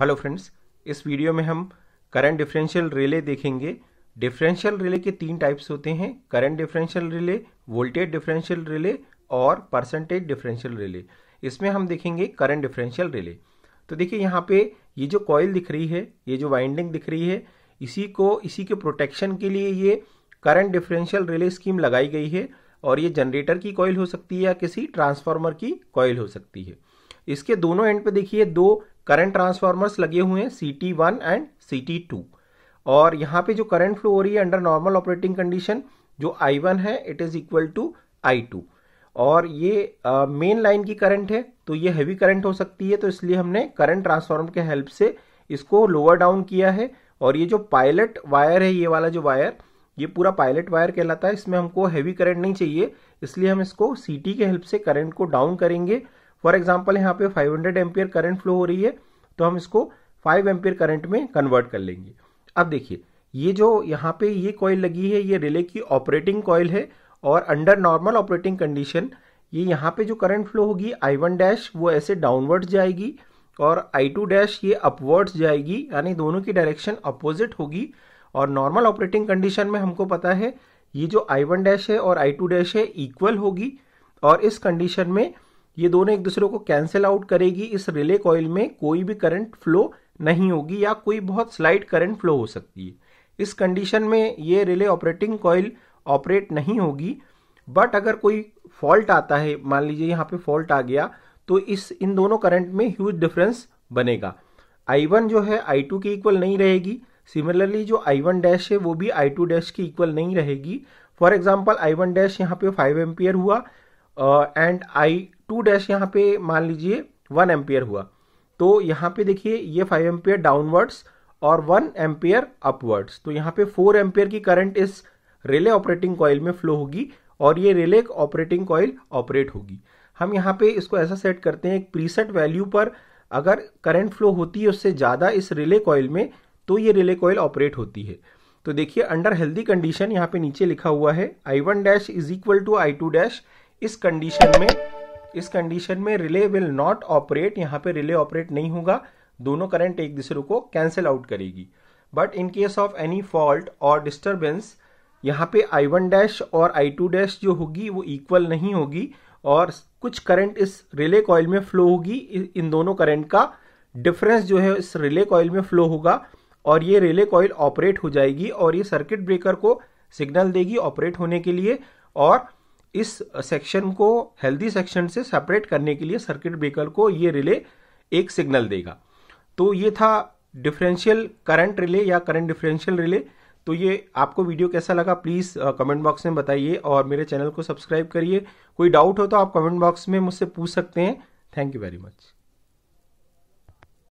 hello friends इस video में हम करंट डिफरेंशियल रिले देखेंगे डिफरेंशियल रिले के तीन टाइप्स होते हैं current differential relay voltage differential relay और परसेंटेज डिफरेंशियल रिले इसमें हम देखेंगे करंट डिफरेंशियल रिले तो देखिए यहाँ पे ये जो कॉयल दिख रही है ये जो वाइंडिंग दिख रही है इसी को इसी के प्रोटेक्शन के लिए ये करंट डिफरेंशियल रिले स्कीम लगाई गई है और ये जनरेटर की कॉयल हो सकती है या किसी ट्रांसफार्मर की कॉयल हो सकती है इसके दोनों एंड पे देखिए दो करंट ट्रांसफार्मर्स लगे हुए हैं C T one and C T two और यहाँ पे जो करंट फ्लो हो रही है अंडर नॉर्मल ऑपरेटिंग कंडीशन जो आई वन है it is equal to I two और ये मेन uh, लाइन की करंट है तो ये हैवी करंट हो सकती है तो इसलिए हमने करंट ट्रांसफार्मर के हेल्प से इसको लोअर डाउन किया है और ये जो पायलट वायर है ये वाला जो वायर ये पूरा पायलट वायर कहलाता है इसमें हमको हैवी करंट नहीं चाहिए इसलिए हम इसको सीटी के हेल्प से करंट को डाउन करेंगे फॉर एग्जाम्पल यहाँ पे 500 हंड्रेड एम्पियर करंट फ्लो हो रही है तो हम इसको 5 एम्पियर करंट में कन्वर्ट कर लेंगे अब देखिए ये जो यहाँ पे ये कॉयल लगी है ये रिले की ऑपरेटिंग कॉयल है और अंडर नॉर्मल ऑपरेटिंग कंडीशन ये यहाँ पे जो करंट फ्लो होगी आई वन डैश वो ऐसे डाउनवर्ड जाएगी और आई टू डैश ये अपवर्ड्स जाएगी यानी दोनों की डायरेक्शन अपोजिट होगी और नॉर्मल ऑपरेटिंग कंडीशन में हमको पता है ये जो आई वन डैश है और आई टू डैश है इक्वल होगी और इस कंडीशन में ये दोनों एक दूसरे को कैंसिल आउट करेगी इस रिले कॉयल में कोई भी करंट फ्लो नहीं होगी या कोई बहुत स्लाइड करंट फ्लो हो सकती है इस कंडीशन में ये रिले ऑपरेटिंग कॉयल ऑपरेट नहीं होगी बट अगर कोई फॉल्ट आता है मान लीजिए यहाँ पे फॉल्ट आ गया तो इस इन दोनों करंट में ह्यूज डिफरेंस बनेगा आई वन जो है आई टू की इक्वल नहीं रहेगी सिमिलरली जो आई वन डैश है वो भी आई टू डैश की इक्वल नहीं रहेगी for example I one dash यहाँ पे फाइव एम्पियर हुआ and uh, I two dash यहाँ पे मान लीजिए वन एम्पियर हुआ तो यहाँ पे देखिए ये फाइव एम्पियर डाउनवर्ड्स और वन एम्पियर अपवर्ड्स तो यहाँ पे फोर एम्पियर की करंट इस रिले ऑपरेटिंग कॉयल में फ्लो होगी और ये रिले ऑपरेटिंग कॉयल ऑपरेट होगी हम यहाँ पे इसको ऐसा सेट करते हैं एक प्रीसेट वैल्यू पर अगर करंट फ्लो होती है उससे ज़्यादा इस रिले कॉयल में तो ये रिले कॉयल ऑपरेट होती है तो देखिए अंडर हेल्दी कंडीशन यहाँ पे नीचे लिखा हुआ है I one dash is equal to I two dash इस कंडीशन में इस कंडीशन में रिले विल नॉट ऑपरेट यहां पे रिले ऑपरेट नहीं होगा दोनों करंट एक दूसरे को कैंसिल आउट करेगी but in case of any fault और डिस्टर्बेंस यहां पे आई वन डैश और आई टू डैश जो होगी वो इक्वल नहीं होगी और कुछ करंट इस रिले कॉयल में फ्लो होगी इन दोनों करंट का डिफरेंस जो है इस रिले कॉयल में फ्लो होगा और ये रिले कॉयल ऑपरेट हो जाएगी और ये सर्किट ब्रेकर को सिग्नल देगी ऑपरेट होने के लिए और इस सेक्शन को हेल्दी सेक्शन से सेपरेट करने के लिए सर्किट ब्रेकर को ये रिले एक सिग्नल देगा तो ये था डिफरेंशियल करंट रिले या करंट डिफरेंशियल रिले तो ये आपको वीडियो कैसा लगा प्लीज़ कमेंट बॉक्स में बताइए और मेरे चैनल को सब्सक्राइब करिए कोई डाउट हो तो आप कमेंट बॉक्स में मुझसे पूछ सकते हैं थैंक यू वेरी मच